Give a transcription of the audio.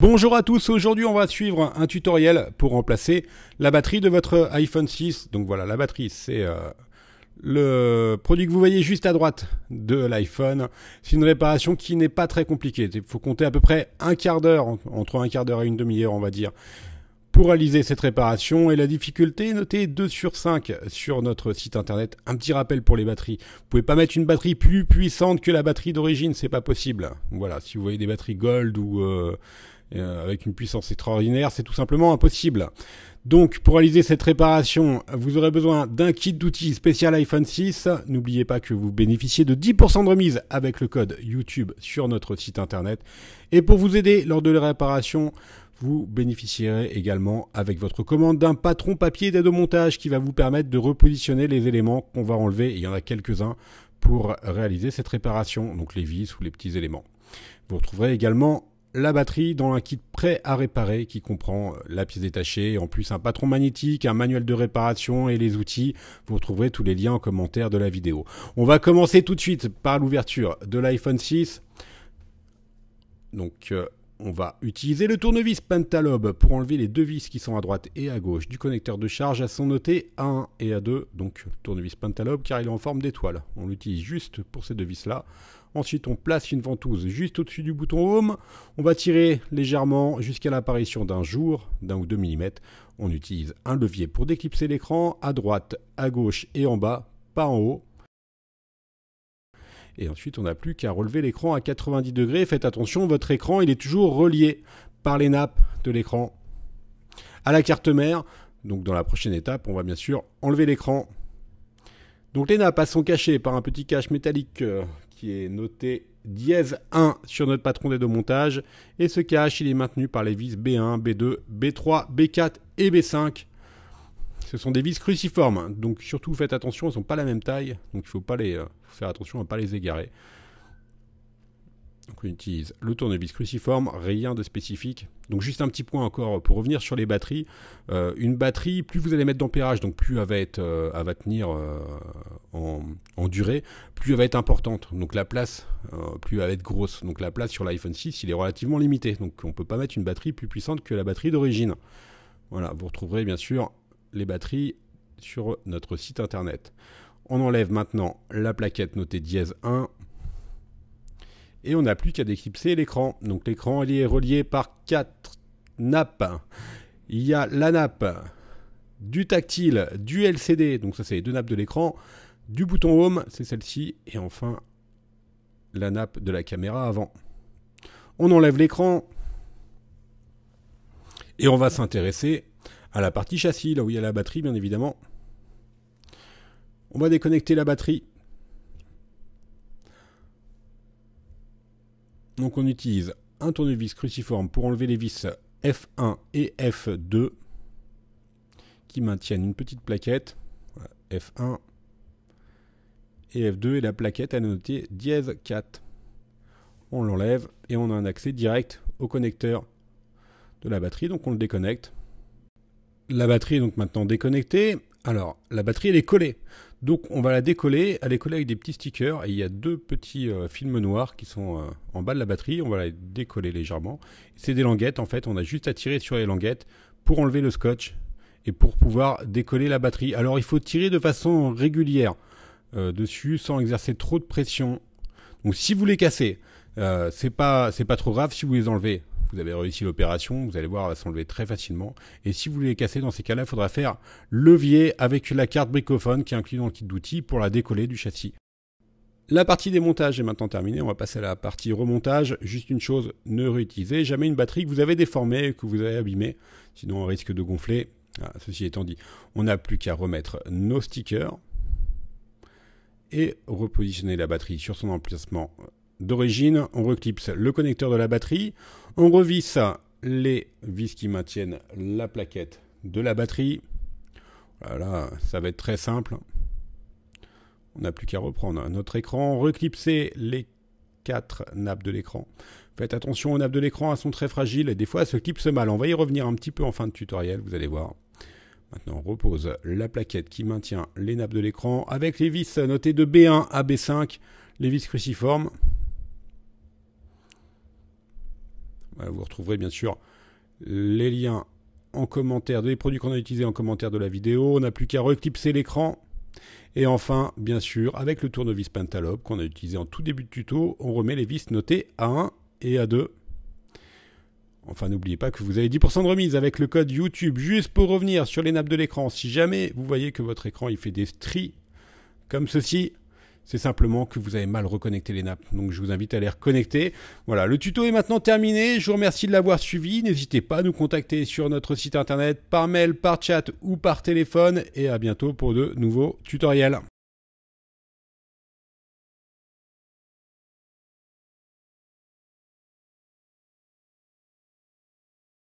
Bonjour à tous, aujourd'hui on va suivre un tutoriel pour remplacer la batterie de votre iPhone 6. Donc voilà, la batterie c'est euh, le produit que vous voyez juste à droite de l'iPhone. C'est une réparation qui n'est pas très compliquée. Il faut compter à peu près un quart d'heure, entre un quart d'heure et une demi-heure on va dire, pour réaliser cette réparation et la difficulté notée 2 sur 5 sur notre site internet. Un petit rappel pour les batteries. Vous pouvez pas mettre une batterie plus puissante que la batterie d'origine, c'est pas possible. Voilà, si vous voyez des batteries gold ou euh, euh, avec une puissance extraordinaire, c'est tout simplement impossible. Donc pour réaliser cette réparation, vous aurez besoin d'un kit d'outils spécial iPhone 6. N'oubliez pas que vous bénéficiez de 10% de remise avec le code YouTube sur notre site internet. Et pour vous aider lors de la réparation, vous bénéficierez également avec votre commande d'un patron papier d'aide au montage qui va vous permettre de repositionner les éléments qu'on va enlever. Il y en a quelques-uns pour réaliser cette réparation, donc les vis ou les petits éléments. Vous retrouverez également la batterie dans un kit prêt à réparer qui comprend euh, la pièce détachée, en plus un patron magnétique, un manuel de réparation et les outils. Vous retrouverez tous les liens en commentaire de la vidéo. On va commencer tout de suite par l'ouverture de l'iPhone 6. Donc euh, on va utiliser le tournevis pentalobe pour enlever les deux vis qui sont à droite et à gauche du connecteur de charge à son noté A1 et A2, donc tournevis pentalobe car il est en forme d'étoile. On l'utilise juste pour ces deux vis là. Ensuite, on place une ventouse juste au-dessus du bouton Home. On va tirer légèrement jusqu'à l'apparition d'un jour, d'un ou deux millimètres. On utilise un levier pour déclipser l'écran à droite, à gauche et en bas, pas en haut. Et ensuite, on n'a plus qu'à relever l'écran à 90 degrés. Faites attention, votre écran, il est toujours relié par les nappes de l'écran à la carte mère. Donc dans la prochaine étape, on va bien sûr enlever l'écran. Donc les nappes sont cachées par un petit cache métallique euh, qui est noté dièse 1 sur notre patron des deux montage. Et ce cache, il est maintenu par les vis B1, B2, B3, B4 et B5 ce sont des vis cruciformes, donc surtout faites attention, elles sont pas la même taille, donc il faut pas les euh, faire attention à pas les égarer. Donc on utilise le tournevis cruciforme, rien de spécifique. Donc juste un petit point encore pour revenir sur les batteries. Euh, une batterie, plus vous allez mettre d'ampérage, donc plus elle va, être, euh, va tenir en, durée, plus elle va être importante. Donc la place, plus elle va être grosse. Donc la place sur l'iPhone 6, il est relativement limité. Donc on ne peut pas mettre une batterie plus puissante que la batterie d'origine. Voilà, vous retrouverez bien sûr les batteries sur notre site internet. On enlève maintenant la plaquette notée dièse 1 et on n'a plus qu'à déclipser l'écran. Donc l'écran est relié par quatre nappes. Il y a la nappe du tactile, du LCD, donc ça c'est les deux nappes de l'écran, du bouton home, c'est celle-ci, et enfin la nappe de la caméra avant. On enlève l'écran et on va s'intéresser à la partie châssis, là où il y a la batterie, bien évidemment. On va déconnecter la batterie. Donc on utilise un tournevis cruciforme pour enlever les vis F1 et F2 qui maintiennent une petite plaquette F1 et F2 et la plaquette est notée dièse 4. On l'enlève et on a un accès direct au connecteur de la batterie donc on le déconnecte. La batterie est donc maintenant déconnectée. Alors, la batterie, elle est collée. Donc, on va la décoller. Elle est collée avec des petits stickers. Et il y a deux petits euh, films noirs qui sont euh, en bas de la batterie. On va la décoller légèrement. C'est des languettes. En fait, on a juste à tirer sur les languettes pour enlever le scotch et pour pouvoir décoller la batterie. Alors, il faut tirer de façon régulière euh, dessus sans exercer trop de pression. Donc, si vous les cassez, c'est pas, pas trop grave si vous les enlevez vous avez réussi l'opération, vous allez voir, elle va s'enlever très facilement. Et si vous voulez casser, dans ces cas-là, il faudra faire levier avec la carte bricophone qui est inclue dans le kit d'outils pour la décoller du châssis. La partie démontage est maintenant terminée, on va passer à la partie remontage. Juste une chose, ne réutilisez jamais une batterie que vous avez déformée, que vous avez abîmée, sinon on risque de gonfler. Ah, ceci étant dit, on n'a plus qu'à remettre nos stickers et repositionner la batterie sur son emplacement d'origine, on reclipse le connecteur de la batterie, on revisse les vis qui maintiennent la plaquette de la batterie. Voilà, ça va être très simple. On n'a plus qu'à reprendre notre écran, reclipser les quatre nappes de l'écran. Faites attention aux nappes de l'écran, elles sont très fragiles et des fois elles se clipsent mal. On va y revenir un petit peu en fin de tutoriel, vous allez voir. Maintenant, on repose la plaquette qui maintient les nappes de l'écran avec les vis notées de B1 à B5, les vis cruciformes. Euh, vous retrouverez bien sûr les liens en commentaire des produits qu'on a utilisés en commentaire de la vidéo. On n'a plus qu'à reclipser l'écran. Et enfin, bien sûr, avec le tournevis pentalobe qu'on a utilisé en tout début de tuto, on remet les vis notées à 1 et à 2. Enfin, n'oubliez pas que vous avez 10% de remise avec le code YouTube. Juste pour revenir sur les nappes de l'écran, si jamais vous voyez que votre écran il fait des stries comme ceci, c'est simplement que vous avez mal reconnecté les nappes. Donc je vous invite à les reconnecter. Voilà, le tuto est maintenant terminé. Je vous remercie de l'avoir suivi. N'hésitez pas à nous contacter sur notre site internet par mail, par chat ou par téléphone. Et à bientôt pour de nouveaux tutoriels.